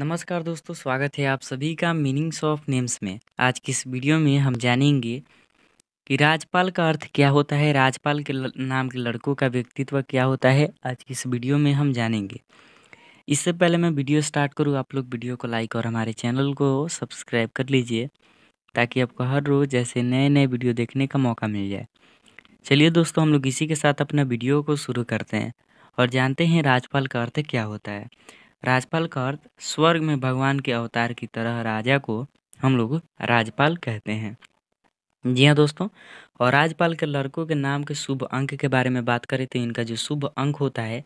नमस्कार दोस्तों स्वागत है आप सभी का मीनिंग्स ऑफ नेम्स में आज की इस वीडियो में हम जानेंगे कि राजपाल का अर्थ क्या होता है राजपाल के नाम के लड़कों का व्यक्तित्व क्या होता है आज की इस वीडियो में हम जानेंगे इससे पहले मैं वीडियो स्टार्ट करूँ आप लोग वीडियो को लाइक और हमारे चैनल को सब्सक्राइब कर लीजिए ताकि आपको हर रोज़ ऐसे नए नए वीडियो देखने का मौका मिल जाए चलिए दोस्तों हम लोग इसी के साथ अपना वीडियो को शुरू करते हैं और जानते हैं राजपाल का अर्थ क्या होता है राजपाल का अर्थ स्वर्ग में भगवान के अवतार की तरह राजा को हम लोग राजपाल कहते हैं जी हाँ दोस्तों और राजपाल के लड़कों के नाम के शुभ अंक के बारे में बात करें तो इनका जो शुभ अंक होता है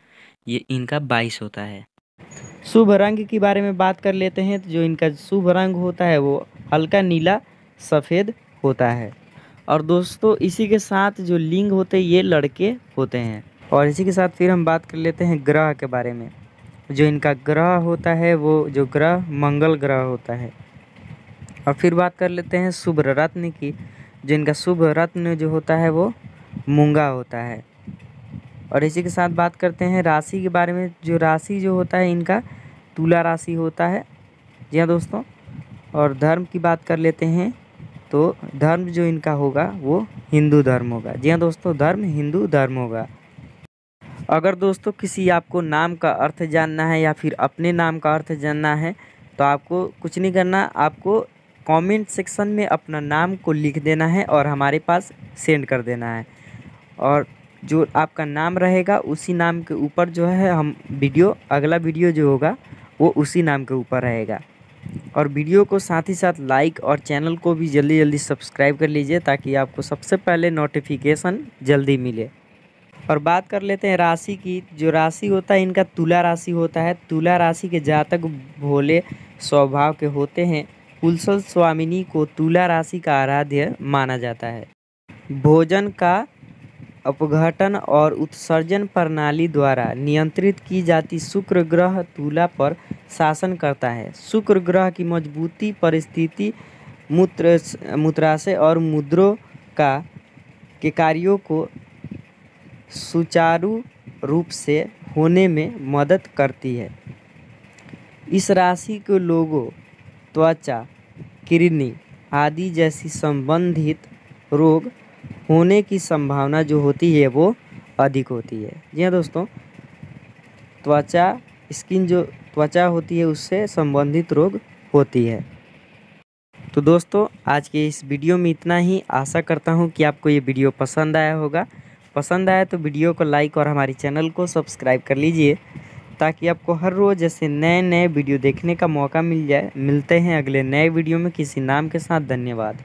ये इनका बाईस होता है शुभ रंग के बारे में बात कर लेते हैं तो जो इनका शुभ रंग होता है वो हल्का नीला सफ़ेद होता है और दोस्तों इसी के साथ जो लिंग होते ये लड़के होते हैं और इसी के साथ फिर हम बात कर लेते हैं ग्रह के बारे में जो इनका ग्रह होता है वो जो ग्रह मंगल ग्रह होता है और फिर बात कर लेते हैं शुभ रत्न की जो इनका शुभ रत्न जो होता है वो मूंगा होता है और इसी के साथ बात करते हैं राशि के बारे में जो राशि जो होता है इनका तुला राशि होता है जी हाँ दोस्तों और धर्म की बात कर लेते हैं तो धर्म जो इनका होगा वो हिंदू धर्म होगा जी हाँ दोस्तों धर्म हिंदू धर्म होगा अगर दोस्तों किसी आपको नाम का अर्थ जानना है या फिर अपने नाम का अर्थ जानना है तो आपको कुछ नहीं करना आपको कमेंट सेक्शन में अपना नाम को लिख देना है और हमारे पास सेंड कर देना है और जो आपका नाम रहेगा उसी नाम के ऊपर जो है हम वीडियो अगला वीडियो जो होगा वो उसी नाम के ऊपर रहेगा और वीडियो को साथ ही साथ लाइक और चैनल को भी जल्दी जल्दी सब्सक्राइब कर लीजिए ताकि आपको सबसे पहले नोटिफिकेशन जल्दी मिले और बात कर लेते हैं राशि की जो राशि होता है इनका तुला राशि होता है तुला राशि के जातक भोले स्वभाव के होते हैं कुलसल स्वामिनी को तुला राशि का आराध्य माना जाता है भोजन का अपघटन और उत्सर्जन प्रणाली द्वारा नियंत्रित की जाती शुक्र ग्रह तुला पर शासन करता है शुक्र ग्रह की मजबूती परिस्थिति मूत्र मूत्राशय और मुद्रों का के कार्यों को सुचारू रूप से होने में मदद करती है इस राशि के लोगों त्वचा किडनी आदि जैसी संबंधित रोग होने की संभावना जो होती है वो अधिक होती है जी हाँ दोस्तों त्वचा स्किन जो त्वचा होती है उससे संबंधित रोग होती है तो दोस्तों आज के इस वीडियो में इतना ही आशा करता हूँ कि आपको ये वीडियो पसंद आया होगा पसंद आया तो वीडियो को लाइक और हमारे चैनल को सब्सक्राइब कर लीजिए ताकि आपको हर रोज़ ऐसे नए नए वीडियो देखने का मौका मिल जाए मिलते हैं अगले नए वीडियो में किसी नाम के साथ धन्यवाद